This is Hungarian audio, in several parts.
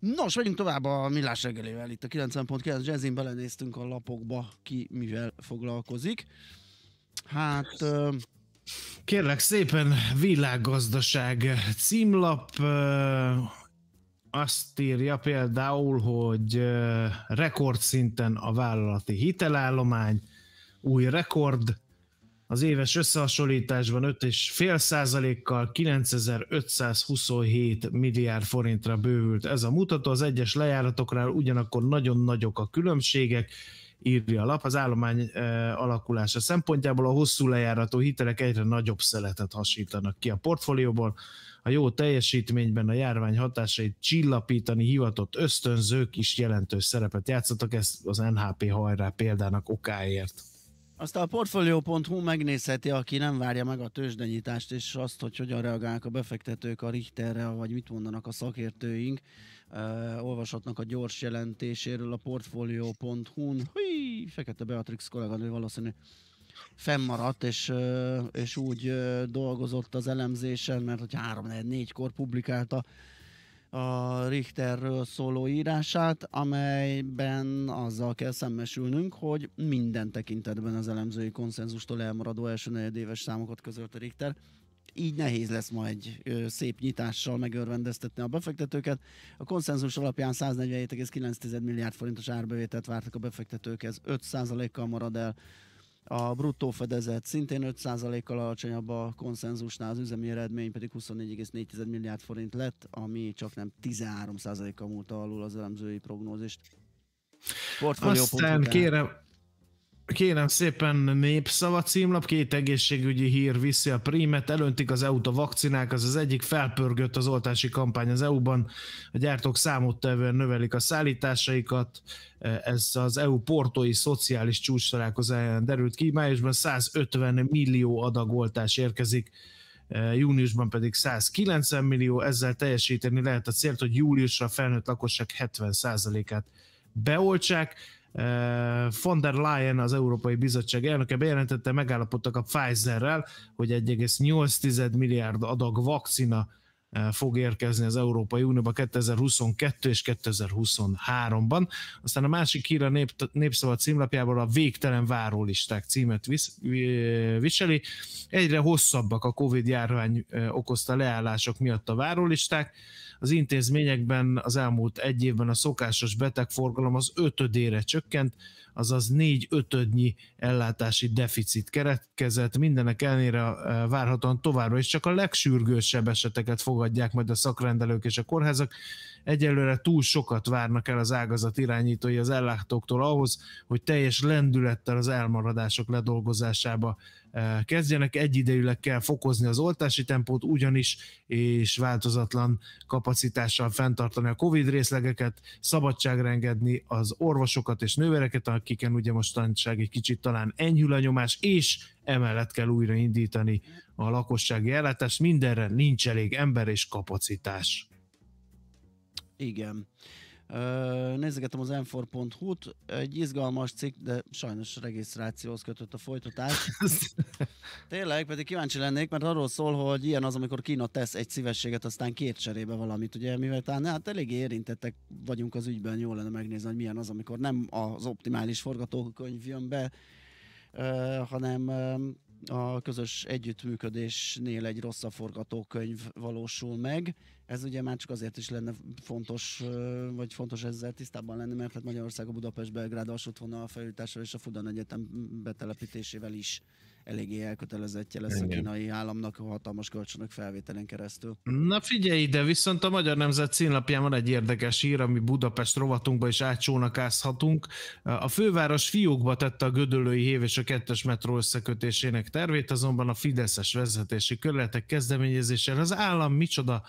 Nos, megyünk tovább a Millás reggelével. Itt a 90.9 Jazzin belenéztünk a lapokba, ki mivel foglalkozik. Hát... Kérlek szépen, világgazdaság címlap azt írja például, hogy rekordszinten a vállalati hitelállomány, új rekord, az éves összehasonlításban 5,5 százalékkal 9527 milliárd forintra bővült ez a mutató. Az egyes lejáratoknál ugyanakkor nagyon nagyok a különbségek, írja a lap. Az állomány eh, alakulása szempontjából a hosszú lejáratú hitelek egyre nagyobb szeletet hasítanak ki a portfólióból. A jó teljesítményben a járvány hatásait csillapítani hivatott ösztönzők is jelentős szerepet játszottak, ezt az NHP hajrá példának okáért. Azt a Portfolio.hu megnézheti, aki nem várja meg a tőzsdenyítást, és azt, hogy hogyan reagálnak a befektetők a Richterre, vagy mit mondanak a szakértőink. Uh, olvashatnak a gyors jelentéséről a Portfolio.hu-n. Hí, Fekete Beatrix kolléganő valószínű fennmaradt, és, uh, és úgy uh, dolgozott az elemzésen, mert hogy 3-4-kor publikálta a Richterről szóló írását, amelyben azzal kell szembesülnünk, hogy minden tekintetben az elemzői konszenzustól elmaradó első negyedéves számokat közölt a Richter. Így nehéz lesz ma egy szép nyitással megörvendeztetni a befektetőket. A konszenzus alapján 147,9 milliárd forintos árbevételt vártak a befektetők, ez 5%-kal marad el a bruttó fedezet szintén 5%-kal alacsonyabb a konszenzusnál, az üzemi eredmény pedig 24,4 milliárd forint lett, ami csak nem 13 kal múlta alul az elemzői prognózist. Aztán kérem, Kérem szépen népszava címlap, két egészségügyi hír viszi a prímet, elöntik az EU-t a vakcinák, az az egyik felpörgött az oltási kampány az EU-ban, a gyártók számottevően növelik a szállításaikat, e, ez az EU portói szociális csúcs találkozáján derült ki, májusban 150 millió adag oltás érkezik, e, júniusban pedig 190 millió, ezzel teljesíteni lehet a célt, hogy júliusra felnőtt lakosság 70%-át beoltsák, Von der Leyen, az Európai Bizottság elnöke bejelentette, megállapodtak a Pfizerrel, hogy 1,8 milliárd adag vakcina Eh, fog érkezni az Európai Unióba 2022 és 2023-ban. Aztán a másik hír a nép, Népszava címlapjából a Végtelen Várólisták címet visz, eh, viseli. Egyre hosszabbak a Covid-járvány eh, okozta leállások miatt a várólisták. Az intézményekben az elmúlt egy évben a szokásos betegforgalom az ötödére csökkent, azaz négy ötödnyi ellátási deficit keretkezett. Mindenek ellenére várhatóan továbbra is csak a legsürgősebb eseteket fog fogadják majd a szakrendelők és a kórházak. Egyelőre túl sokat várnak el az ágazat irányítói az ellátóktól ahhoz, hogy teljes lendülettel az elmaradások ledolgozásába kezdjenek, egyidejűleg kell fokozni az oltási tempót ugyanis, és változatlan kapacitással fenntartani a COVID részlegeket, szabadságra engedni az orvosokat és nővereket, akiken ugye mostanság egy kicsit talán enyhül a nyomás, és emellett kell újraindítani a lakossági ellátást, mindenre nincs elég ember és kapacitás. Igen. Nézegetem az m4.hu-t, egy izgalmas cikk, de sajnos regisztrációhoz kötött a folytatás. Tényleg, pedig kíváncsi lennék, mert arról szól, hogy ilyen az, amikor Kína tesz egy szívességet, aztán két cserébe valamit, ugye, mivel talán hát elég érintettek vagyunk az ügyben, jól lenne megnézni, hogy milyen az, amikor nem az optimális forgatókönyv jön be, hanem a közös együttműködésnél egy rosszabb forgatókönyv valósul meg. Ez ugye már csak azért is lenne fontos, vagy fontos ezzel tisztában lenni, mert hát Magyarország a Budapest-Belgrád alsótvonal felültással és a Fudan Egyetem betelepítésével is eléggé elkötelezettje lesz Igen. a kínai államnak a hatalmas kölcsönök felvételen keresztül. Na figyelj ide, viszont a Magyar Nemzet színlapján van egy érdekes hír, ami Budapest rovatunkba is átcsónakázhatunk. A főváros fiókba tette a Gödöllői hév és a kettes metró összekötésének tervét, azonban a Fideszes vezetési körületek kezdeményezésére az állam micsoda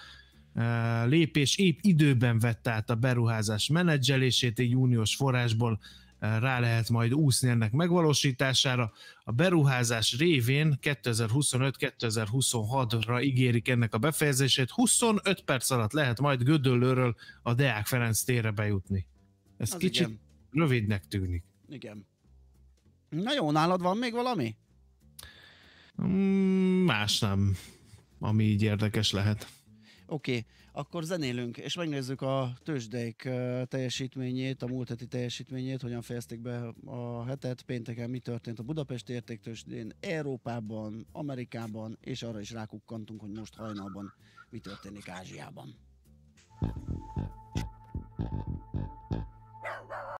eh, lépés épp időben vett át a beruházás menedzselését egy uniós forrásból rá lehet majd úszni ennek megvalósítására. A beruházás révén 2025-2026-ra ígérik ennek a befejezését, 25 perc alatt lehet majd Gödöllőről a Deák Ferenc térre bejutni. Ez Az kicsit igen. rövidnek tűnik. Igen. Na jó, nálad van még valami? Mm, más nem, ami így érdekes lehet. Oké, okay, akkor zenélünk, és megnézzük a tőzsdeik teljesítményét, a múlt heti teljesítményét, hogyan fejezték be a hetet, pénteken mi történt a Budapesti értéktősdén, Európában, Amerikában, és arra is rákukkantunk, hogy most hajnalban mi történik Ázsiában.